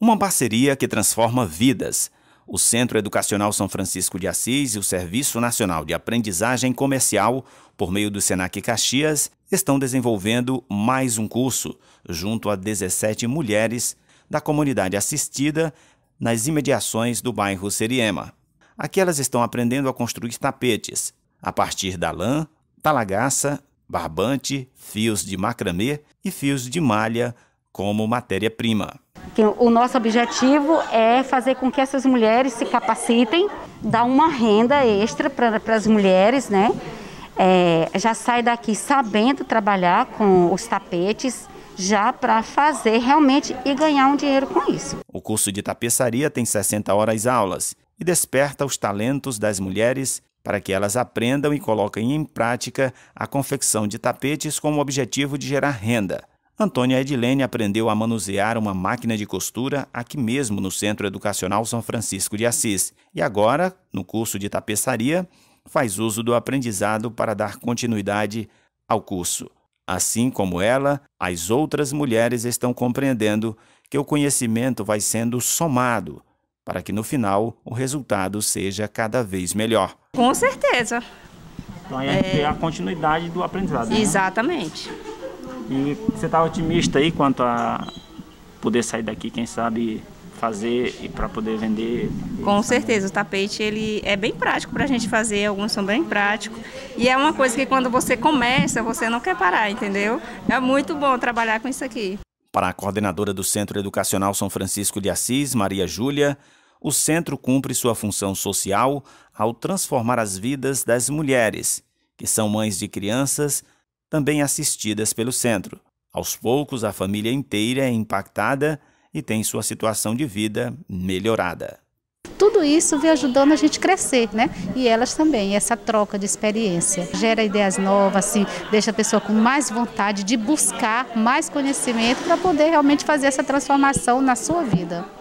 Uma parceria que transforma vidas. O Centro Educacional São Francisco de Assis e o Serviço Nacional de Aprendizagem Comercial, por meio do Senac Caxias, estão desenvolvendo mais um curso, junto a 17 mulheres da comunidade assistida nas imediações do bairro Seriema. Aqui elas estão aprendendo a construir tapetes, a partir da lã, talagaça, barbante, fios de macramê e fios de malha como matéria-prima que o nosso objetivo é fazer com que essas mulheres se capacitem, dar uma renda extra para as mulheres, né? É, já sai daqui sabendo trabalhar com os tapetes, já para fazer realmente e ganhar um dinheiro com isso. O curso de tapeçaria tem 60 horas aulas e desperta os talentos das mulheres para que elas aprendam e coloquem em prática a confecção de tapetes com o objetivo de gerar renda. Antônia Edilene aprendeu a manusear uma máquina de costura aqui mesmo no Centro Educacional São Francisco de Assis e agora, no curso de tapeçaria, faz uso do aprendizado para dar continuidade ao curso. Assim como ela, as outras mulheres estão compreendendo que o conhecimento vai sendo somado para que no final o resultado seja cada vez melhor. Com certeza. Então aí a gente é... a continuidade do aprendizado. Né? Exatamente. E você está otimista aí quanto a poder sair daqui, quem sabe fazer e para poder vender? Com certeza, o tapete ele é bem prático para a gente fazer, alguns são bem práticos. E é uma coisa que quando você começa, você não quer parar, entendeu? É muito bom trabalhar com isso aqui. Para a coordenadora do Centro Educacional São Francisco de Assis, Maria Júlia, o centro cumpre sua função social ao transformar as vidas das mulheres, que são mães de crianças também assistidas pelo centro. Aos poucos, a família inteira é impactada e tem sua situação de vida melhorada. Tudo isso vem ajudando a gente crescer, né? E elas também, essa troca de experiência. Gera ideias novas, assim, deixa a pessoa com mais vontade de buscar mais conhecimento para poder realmente fazer essa transformação na sua vida.